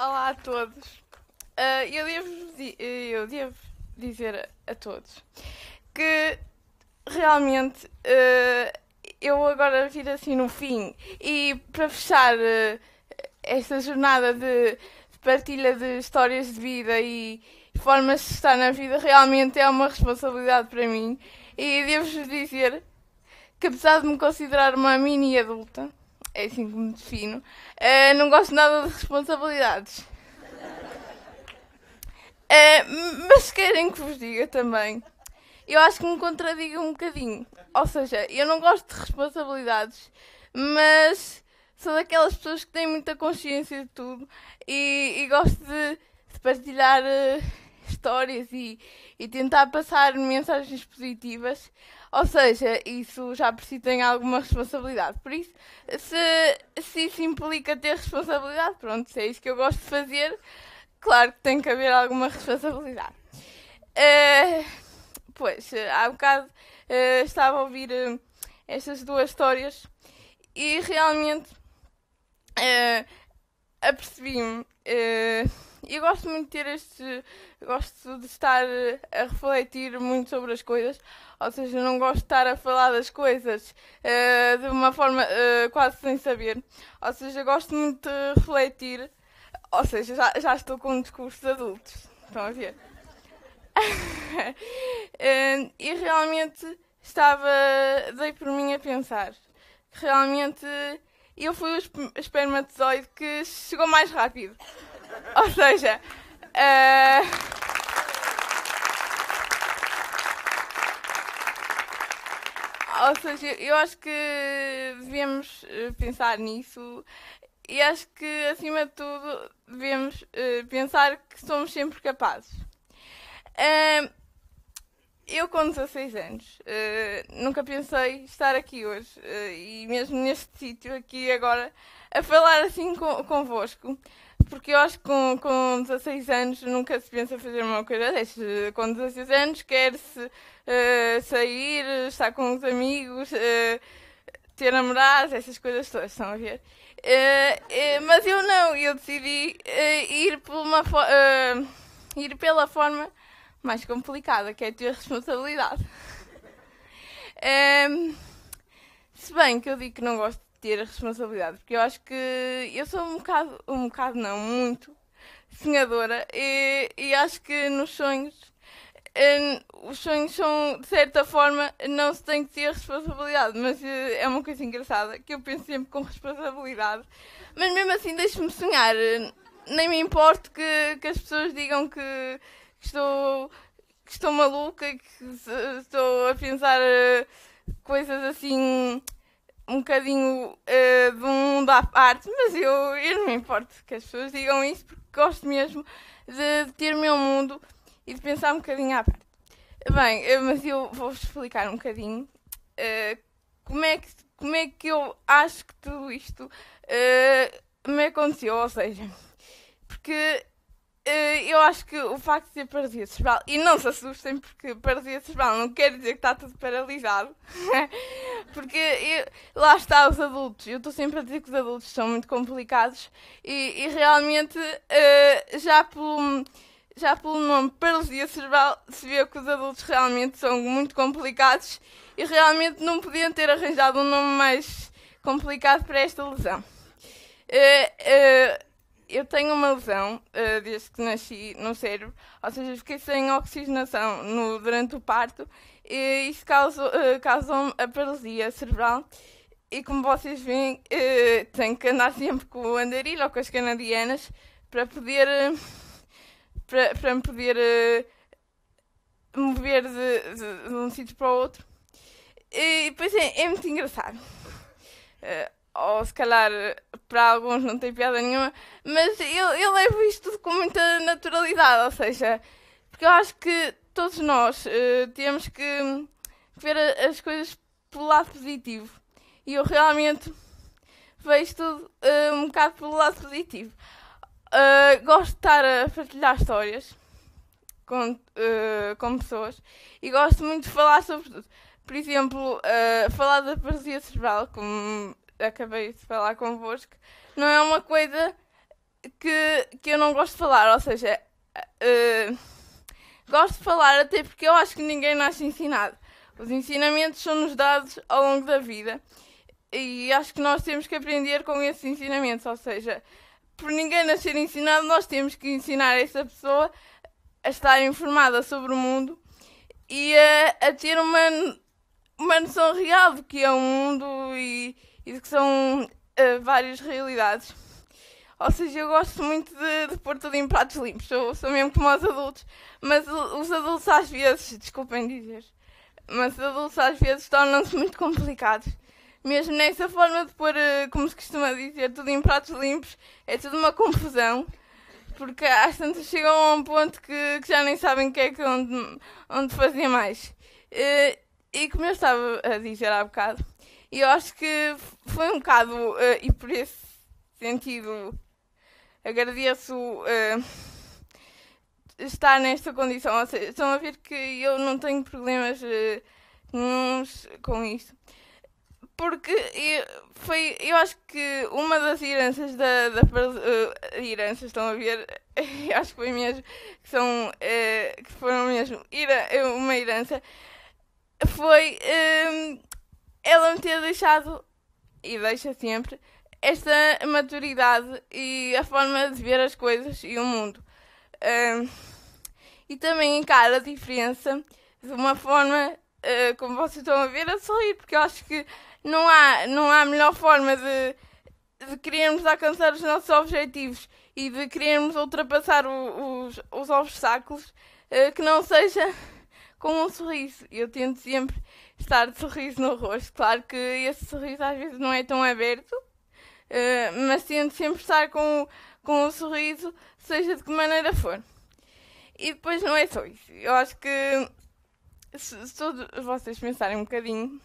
Olá a todos. Uh, eu, devo, eh, eu devo dizer a todos que realmente uh, eu agora vir assim no fim e para fechar uh, esta jornada de partilha de histórias de vida e formas de estar na vida realmente é uma responsabilidade para mim e devo-vos dizer que apesar de me considerar uma mini adulta é assim que me defino. Uh, não gosto nada de responsabilidades. Uh, mas querem que vos diga também. Eu acho que me contradigo um bocadinho. Ou seja, eu não gosto de responsabilidades, mas sou daquelas pessoas que têm muita consciência de tudo e, e gosto de, de partilhar uh, histórias e, e tentar passar mensagens positivas ou seja, isso já por si tem alguma responsabilidade. Por isso, se, se isso implica ter responsabilidade, pronto, se é isso que eu gosto de fazer, claro que tem que haver alguma responsabilidade. Uh, pois, há um bocado uh, estava a ouvir uh, estas duas histórias e realmente apercebi-me. Uh, eu gosto muito de ter este. Gosto de estar a refletir muito sobre as coisas. Ou seja, não gosto de estar a falar das coisas uh, de uma forma uh, quase sem saber. Ou seja, gosto muito de refletir. Ou seja, já, já estou com um discurso de adultos. Estão a ver? uh, e realmente estava. dei por mim a pensar. Realmente e eu fui o espermatozoide que chegou mais rápido. Ou seja. Uh... Ou seja, eu acho que devemos eh, pensar nisso e acho que, acima de tudo, devemos eh, pensar que somos sempre capazes eu com 16 anos uh, nunca pensei estar aqui hoje uh, e mesmo neste sítio aqui agora a falar assim com, convosco porque eu acho que com, com 16 anos nunca se pensa fazer uma coisa dessas. Eh, com 16 anos quer-se uh, sair, estar com os amigos, ter namorados, essas coisas todas, estão a ver? mas eu não, eu decidi ir, por uma ir pela forma mais complicada, que é a tua responsabilidade. um, se bem que eu digo que não gosto de ter a responsabilidade, porque eu acho que eu sou um bocado, um bocado não, muito sonhadora e, e acho que nos sonhos um, os sonhos são, de certa forma, não se tem que ter responsabilidade, mas uh, é uma coisa engraçada que eu penso sempre com responsabilidade. Mas mesmo assim, deixo-me sonhar. Nem me importo que, que as pessoas digam que, que estou, estou maluca, que estou a pensar eh, coisas assim um bocadinho uh, de um mundo à parte, mas eu, eu não me importo que as pessoas digam isso porque gosto mesmo de, de ter o meu mundo e de pensar um bocadinho à parte. Bem, eh, mas eu vou-vos explicar um bocadinho uh, como, é que, como é que eu acho que tudo isto me aconteceu, ou seja, porque acho que o facto de ter paralisia cerebral, e não se assustem porque paralisia cerebral não quer dizer que está tudo paralisado, porque eu, lá está os adultos, eu estou sempre a dizer que os adultos são muito complicados e, e realmente uh, já pelo já pelo nome paralisia cerebral se vê que os adultos realmente são muito complicados e realmente não podiam ter arranjado um nome mais complicado para esta lesão. Uh, uh, eu tenho uma lesão uh, desde que nasci no cérebro, ou seja, fiquei sem oxigenação no, durante o parto e isso causou, uh, eh, causou a paralisia cerebral. E como vocês veem, uh, tenho que andar sempre com o andarilho ou com as canadianas para poder. para, para me poder mover de, de, de um sítio para o outro. E depois é, é muito engraçado. Uh, ou se calhar para alguns não tem piada nenhuma, mas eu, eu levo isto tudo com muita naturalidade, ou seja, porque eu acho que todos nós uh, temos que ver as coisas pelo lado positivo. E eu realmente vejo tudo uh, um bocado pelo lado positivo. Uh, gosto de estar a partilhar histórias com, uh, com pessoas e gosto muito de falar sobre tudo. Por exemplo, falar da paralisia cerebral, como acabei de falar convosco, não é uma coisa que, que eu não gosto de falar, ou seja, uh, gosto de falar até porque eu acho que ninguém nasce ensinado. Os ensinamentos são-nos dados ao longo da vida e acho que nós temos que aprender com esses ensinamentos, ou seja, por ninguém nascer ensinado, nós temos que ensinar essa pessoa a estar informada sobre o mundo e a, a ter uma, uma noção real do que é o mundo e, e de que são uh, várias realidades. Ou seja, eu gosto muito de, de pôr tudo em pratos limpos, eu sou mesmo como os adultos, mas os adultos às vezes, desculpem dizer, mas os adultos às vezes tornam-se muito complicados. Mesmo nessa forma de pôr, eh, como se costuma dizer, tudo em pratos limpos, é tudo uma confusão, porque às tantas chegam a um ponto que, que já nem sabem o que é que é onde, onde fazer mais. E, eh, e como eu estava a dizer há bocado, e eu acho que foi um bocado, uh, e por esse sentido, agradeço uh, estar nesta condição. Ou seja, estão a ver que eu não tenho problemas uh, nenhums com isto. Porque eu, foi, eu acho que uma das heranças da. da uh, heranças, estão a ver? acho que foi mesmo. que, são, que foram mesmo. Era, uma herança. Foi ela me ter deixado, e deixa sempre, esta maturidade e a forma de ver as coisas e o mundo. Uh, e também encara a diferença de uma forma, uh, como vocês estão a ver, a sorrir, porque eu acho que não há, não há melhor forma de, de querermos alcançar os nossos objetivos e de querermos ultrapassar o, os, os obstáculos uh, que não seja com um sorriso. Eu tento sempre estar de sorriso no rosto. Claro que esse sorriso às vezes não é tão aberto, uh, mas tento sempre estar com, com um sorriso, seja de que maneira for. E depois não é só isso. Eu acho que se, se todos vocês pensarem um bocadinho,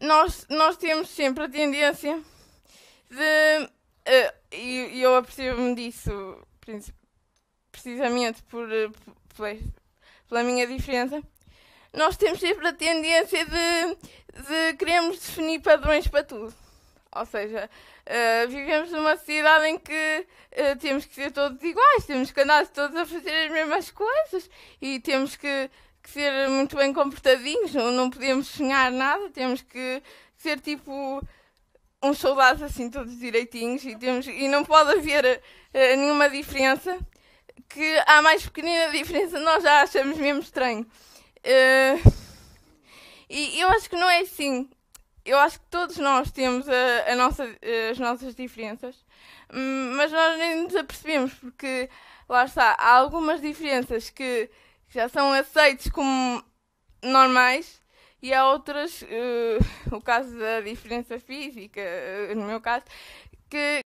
nós, nós temos sempre a tendência de. Uh, e eu, apercebo-me disso precisamente por, eh, por pela minha diferença, nós temos sempre a tendência de, de queremos definir padrões para tudo. Ou seja, uh, vivemos numa sociedade em que uh, temos que ser todos iguais, temos que andar todos a fazer as mesmas coisas e temos que, que ser muito bem comportadinhos, não, não podemos sonhar nada, temos que ser tipo uns soldados assim todos direitinhos e, temos, e não pode haver uh, nenhuma diferença que há mais pequenina diferença, nós já achamos mesmo estranho. Uh, e eu acho que não é assim. Eu acho que todos nós temos a, a nossa, eh, as nossas diferenças, hum, mas nós nem nos apercebemos, porque lá está, há algumas diferenças que já são aceites como normais e há outras, uh, o caso da diferença física, no meu caso, que